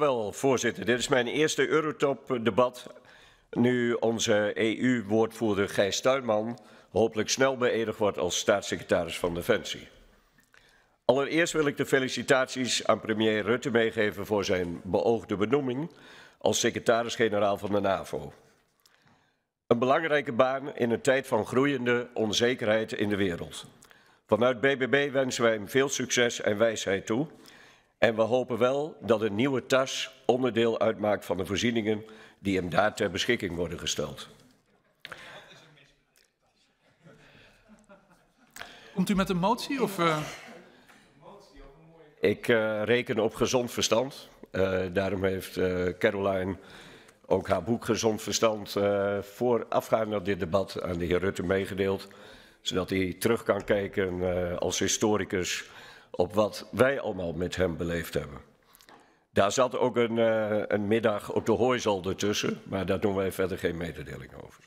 wel, voorzitter. Dit is mijn eerste Eurotop-debat. Nu onze EU-woordvoerder Gijs Stuinman hopelijk snel beëdigd wordt als staatssecretaris van Defensie. Allereerst wil ik de felicitaties aan premier Rutte meegeven voor zijn beoogde benoeming als secretaris-generaal van de NAVO. Een belangrijke baan in een tijd van groeiende onzekerheid in de wereld. Vanuit BBB wensen wij hem veel succes en wijsheid toe en we hopen wel dat een nieuwe tas onderdeel uitmaakt van de voorzieningen die hem daar ter beschikking worden gesteld. Komt u met een motie? Of, uh... Ik eh, reken op gezond verstand. Eh, daarom heeft Caroline ook haar boek Gezond Verstand voorafgaand aan dit debat aan de heer Rutte meegedeeld. Zodat hij terug kan kijken als historicus op wat wij allemaal met hem beleefd hebben. Daar zat ook een, eh, een middag op de hooizolder ertussen, maar daar doen wij verder geen mededeling over.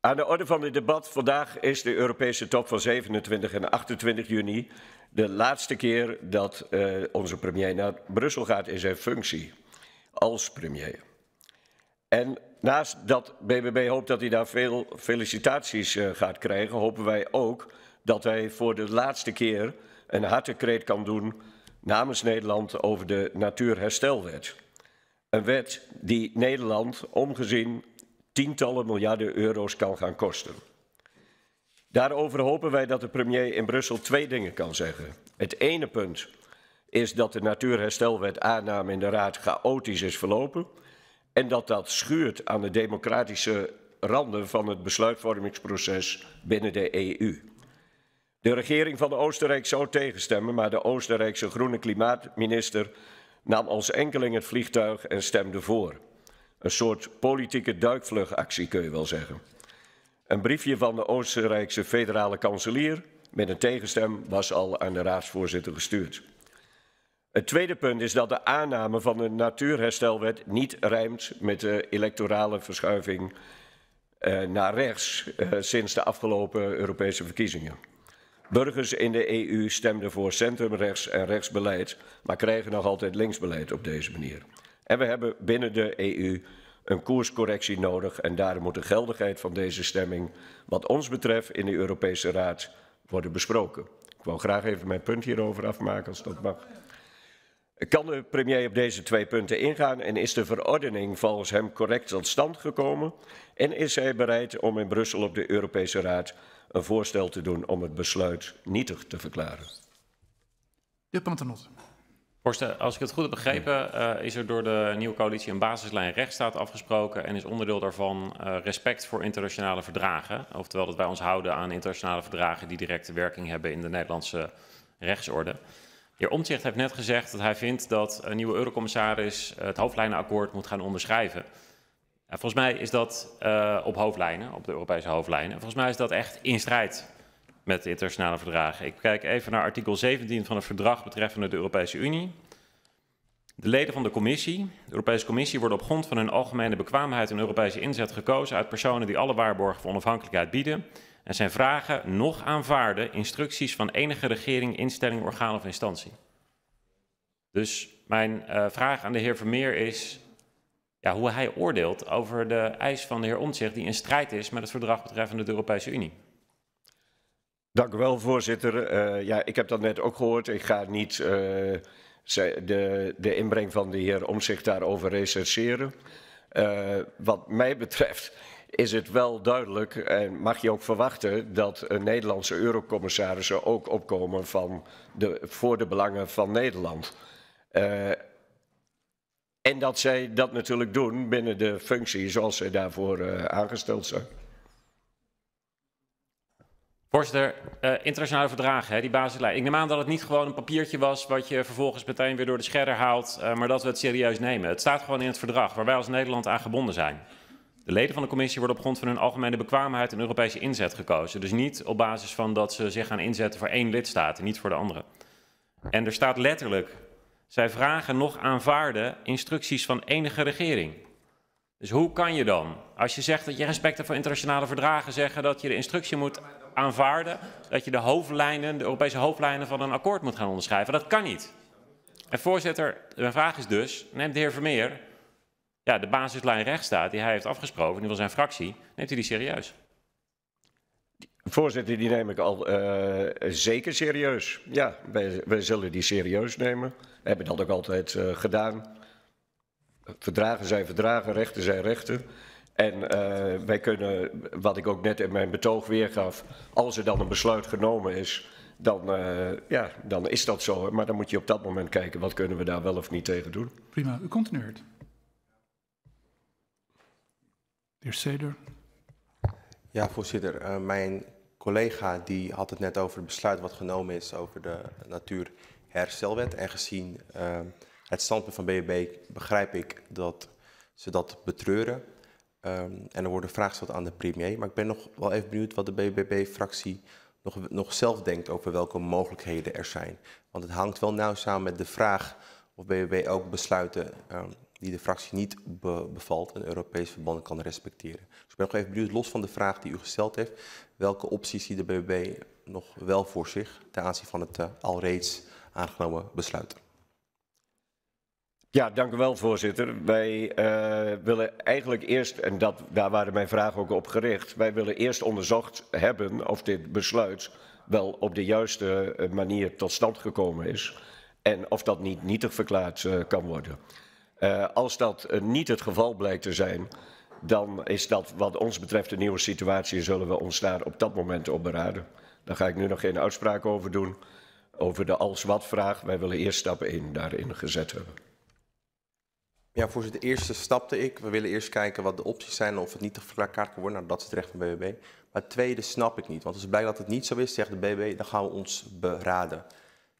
Aan de orde van het debat vandaag is de Europese top van 27 en 28 juni de laatste keer dat eh, onze premier naar Brussel gaat in zijn functie als premier. En naast dat BBB hoopt dat hij daar veel felicitaties eh, gaat krijgen, hopen wij ook dat hij voor de laatste keer een hartekreet kan doen namens Nederland over de Natuurherstelwet. Een wet die Nederland omgezien tientallen miljarden euro's kan gaan kosten. Daarover hopen wij dat de premier in Brussel twee dingen kan zeggen. Het ene punt is dat de Natuurherstelwet aanname in de Raad chaotisch is verlopen en dat dat schuurt aan de democratische randen van het besluitvormingsproces binnen de EU. De regering van Oostenrijk zou tegenstemmen, maar de Oostenrijkse groene klimaatminister nam als enkeling het vliegtuig en stemde voor. Een soort politieke duikvlugactie kun je wel zeggen. Een briefje van de Oostenrijkse federale kanselier met een tegenstem was al aan de raadsvoorzitter gestuurd. Het tweede punt is dat de aanname van de natuurherstelwet niet rijmt met de electorale verschuiving eh, naar rechts eh, sinds de afgelopen Europese verkiezingen. Burgers in de EU stemden voor centrumrechts en rechtsbeleid, maar krijgen nog altijd linksbeleid op deze manier. En we hebben binnen de EU een koerscorrectie nodig en daarom moet de geldigheid van deze stemming, wat ons betreft, in de Europese Raad worden besproken. Ik wou graag even mijn punt hierover afmaken, als dat mag. Kan de premier op deze twee punten ingaan en is de verordening volgens hem correct tot stand gekomen? En is hij bereid om in Brussel op de Europese Raad een voorstel te doen om het besluit nietig te verklaren. De Pantanot. Voorzitter, als ik het goed heb begrepen, eh, is er door de nieuwe coalitie een basislijn rechtsstaat afgesproken en is onderdeel daarvan eh, respect voor internationale verdragen. Oftewel dat wij ons houden aan internationale verdragen die directe werking hebben in de Nederlandse rechtsorde. De heer Omtzigt heeft net gezegd dat hij vindt dat een nieuwe eurocommissaris het hoofdlijnenakkoord moet gaan onderschrijven. En volgens mij is dat eh, op hoofdlijnen, op de Europese hoofdlijnen. En volgens mij is dat echt in strijd met de internationale verdragen. Ik kijk even naar artikel 17 van het verdrag betreffende de Europese Unie. De leden van de commissie, de Europese Commissie, worden op grond van hun algemene bekwaamheid en Europese inzet gekozen uit personen die alle waarborgen voor onafhankelijkheid bieden en zijn vragen nog aanvaarden instructies van enige regering, instelling, orgaan of instantie. Dus mijn eh, vraag aan de heer Vermeer is, ja, hoe hij oordeelt over de eis van de heer Omtzigt die in strijd is met het verdrag betreffende de Europese Unie. Dank u wel, voorzitter. Uh, ja, ik heb dat net ook gehoord. Ik ga niet uh, de, de inbreng van de heer Omtzigt daarover recenseren. Uh, eh, wat mij betreft is het wel duidelijk en mag je ook verwachten dat Nederlandse eurocommissarissen ook opkomen van de, voor de belangen van Nederland. En dat zij dat natuurlijk doen binnen de functie zoals zij daarvoor eh, aangesteld zijn. Voorzitter, uh, internationale verdragen, hè, die basislijn. Ik neem aan dat het niet gewoon een papiertje was wat je vervolgens meteen weer door de scherder haalt, eh, maar dat we het serieus nemen. Het staat gewoon in het verdrag waar wij als Nederland aan gebonden zijn. De leden van de commissie worden op grond van hun algemene bekwaamheid en Europese inzet gekozen. Dus niet op basis van dat ze zich gaan inzetten voor één lidstaat en niet voor de andere. En er staat letterlijk zij vragen nog aanvaarden instructies van enige regering. Dus hoe kan je dan, als je zegt dat je respect hebt voor internationale verdragen, zeggen dat je de instructie moet aanvaarden, dat je de hoofdlijnen, de Europese hoofdlijnen van een akkoord moet gaan onderschrijven? Dat kan niet. En voorzitter, mijn vraag is dus, neemt de heer Vermeer ja, de basislijn rechtsstaat die hij heeft afgesproken, nu wil zijn fractie, neemt hij die serieus? Voorzitter, die neem ik al uh, zeker serieus. Ja, wij, wij, zullen die serieus nemen. We hebben dat ook altijd uh, gedaan. Verdragen zijn verdragen, rechten zijn rechten. En uh, wij kunnen, wat ik ook net in mijn betoog weergaf, als er dan een besluit genomen is, dan, ja, dan is dat zo. Maar dan moet je op dat moment kijken, wat kunnen we daar wel of niet tegen doen. Prima, u continueert. De heer Seder. Ja, voorzitter. mijn collega die had het net over het besluit wat genomen is over de natuurherstelwet. En gezien uh, het standpunt van BBB begrijp ik dat ze dat betreuren. Um, en er worden vragen gesteld aan de premier. Maar ik ben nog wel even benieuwd wat de BBB-fractie nog, nog zelf denkt over welke mogelijkheden er zijn. Want het hangt wel nauw samen met de vraag of BBB ook besluiten um, die de fractie niet bevalt en Europees verband kan respecteren. Dus ik ben nog even benieuwd, los van de vraag die u gesteld heeft, welke opties ziet de BBB nog wel voor zich ten aanzien van het eh, al reeds aangenomen besluit? Ja, dank u wel, voorzitter. Wij eh, willen eigenlijk eerst, en dat, daar waren mijn vragen ook op gericht, wij willen eerst onderzocht hebben of dit besluit wel op de juiste eh, manier tot stand gekomen is en of dat niet nietig verklaard kan worden. Eh, als dat eh, niet het geval blijkt te zijn, dan is dat wat ons betreft een nieuwe situatie. Zullen we ons daar op dat moment op beraden. Daar ga ik nu nog geen uitspraak over doen. Over de als-wat-vraag. Wij willen eerst stap 1 daarin gezet hebben. Ja, voorzitter. De eerste stapte ik. We willen eerst kijken wat de opties zijn of het niet te verklaard kan worden. Nou, dat is het recht van BBB. Maar het tweede snap ik niet. Want als het blijkt dat het niet zo is, zegt de BBB, dan gaan we ons beraden.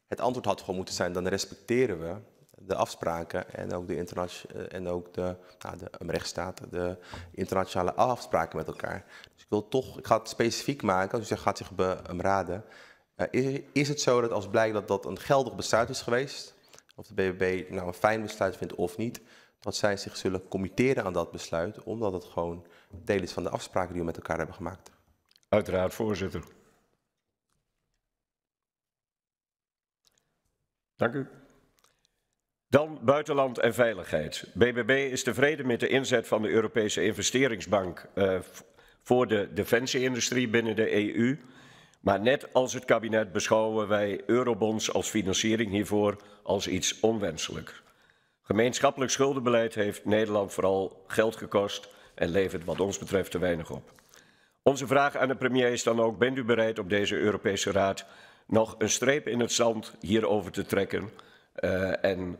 Het antwoord had gewoon moeten zijn, dan respecteren we de afspraken en ook de, internationale eh, en ook de, nou, de rechtsstaat, de internationale afspraken met elkaar. Dus ik wil toch, ik ga het specifiek maken, als u zegt gaat zich beraden. Uh, eh, is, is, het zo dat als blijkt dat dat een geldig besluit is geweest, of de BBB nou een fijn besluit vindt of niet, dat zij zich zullen committeren aan dat besluit, omdat het gewoon deel is van de afspraken die we met elkaar hebben gemaakt? Uiteraard, voorzitter. Dank u. Dan buitenland en veiligheid. BBB is tevreden met de inzet van de Europese investeringsbank eh, voor de defensieindustrie binnen de EU. Maar net als het kabinet beschouwen wij eurobonds als financiering hiervoor als iets onwenselijk. Gemeenschappelijk schuldenbeleid heeft Nederland vooral geld gekost en levert wat ons betreft te weinig op. Onze vraag aan de premier is dan ook, bent u bereid op deze Europese Raad nog een streep in het zand hierover te trekken uh, en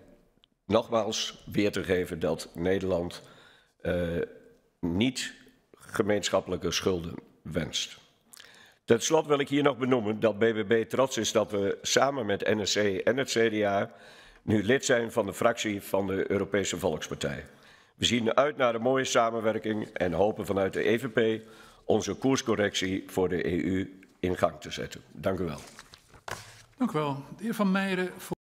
nogmaals weer te geven dat Nederland eh, niet gemeenschappelijke schulden wenst. Ten slot wil ik hier nog benoemen dat BBB trots is dat we samen met NSC en het CDA nu lid zijn van de fractie van de Europese Volkspartij. We zien uit naar een mooie samenwerking en hopen vanuit de EVP onze koerscorrectie voor de EU in gang te zetten. Dank u wel. Dank u wel. De heer Van Meijeren. Voor...